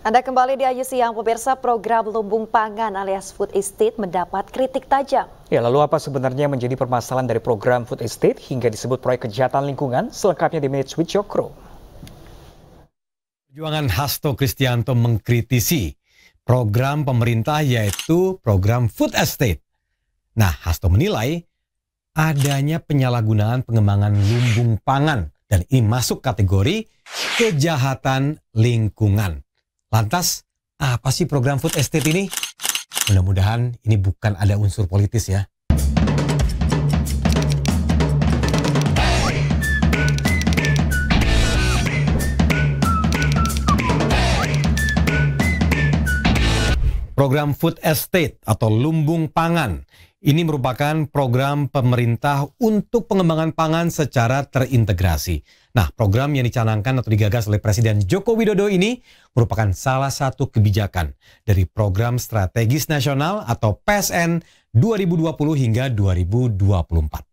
Anda kembali di Ayu Siang, pemirsa program Lumbung Pangan alias Food Estate mendapat kritik tajam. Ya, lalu apa sebenarnya menjadi permasalahan dari program Food Estate hingga disebut proyek kejahatan lingkungan selengkapnya di Minutes Switch Jokro. Perjuangan Hasto Kristianto mengkritisi program pemerintah yaitu program Food Estate. Nah, Hasto menilai adanya penyalahgunaan pengembangan lumbung pangan dan ini masuk kategori kejahatan lingkungan. Lantas, apa sih program food estate ini? Mudah-mudahan ini bukan ada unsur politis ya. Program Food Estate atau Lumbung Pangan ini merupakan program pemerintah untuk pengembangan pangan secara terintegrasi. Nah, program yang dicanangkan atau digagas oleh Presiden Joko Widodo ini merupakan salah satu kebijakan dari Program Strategis Nasional atau PSN 2020 hingga 2024.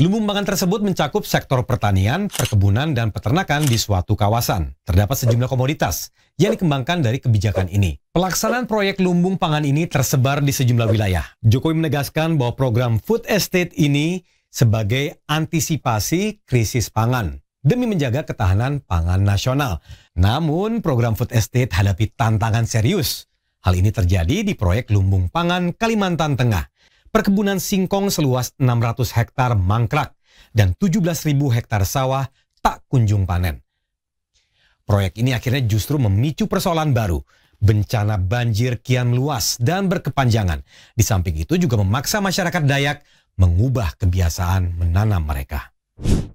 Lumbung pangan tersebut mencakup sektor pertanian, perkebunan, dan peternakan di suatu kawasan. Terdapat sejumlah komoditas yang dikembangkan dari kebijakan ini. Pelaksanaan proyek lumbung pangan ini tersebar di sejumlah wilayah. Jokowi menegaskan bahwa program food estate ini sebagai antisipasi krisis pangan demi menjaga ketahanan pangan nasional. Namun, program food estate hadapi tantangan serius. Hal ini terjadi di proyek lumbung pangan Kalimantan Tengah perkebunan singkong seluas 600 hektar mangkrak dan 17.000 hektar sawah tak kunjung panen. Proyek ini akhirnya justru memicu persoalan baru. Bencana banjir kian meluas dan berkepanjangan. Di samping itu juga memaksa masyarakat Dayak mengubah kebiasaan menanam mereka.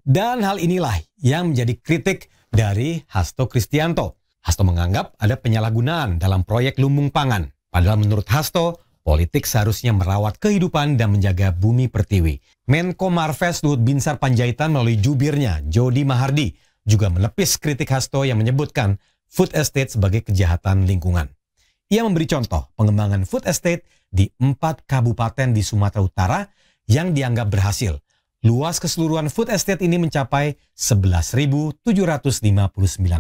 Dan hal inilah yang menjadi kritik dari Hasto Kristianto. Hasto menganggap ada penyalahgunaan dalam proyek lumbung pangan. Padahal menurut Hasto, Politik seharusnya merawat kehidupan dan menjaga bumi pertiwi. Menko Marves Luhut Binsar Panjaitan melalui jubirnya, Jody Mahardi, juga menepis kritik Hasto yang menyebutkan food estate sebagai kejahatan lingkungan. Ia memberi contoh pengembangan food estate di empat kabupaten di Sumatera Utara yang dianggap berhasil. Luas keseluruhan food estate ini mencapai 11.759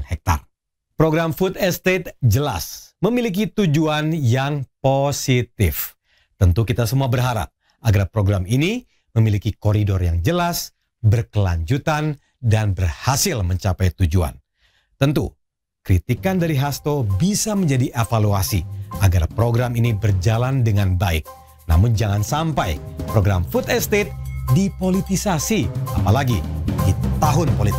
hektar. Program food estate jelas memiliki tujuan yang positif. Tentu kita semua berharap agar program ini memiliki koridor yang jelas, berkelanjutan, dan berhasil mencapai tujuan. Tentu, kritikan dari Hasto bisa menjadi evaluasi agar program ini berjalan dengan baik. Namun jangan sampai program Food Estate dipolitisasi, apalagi di tahun politik.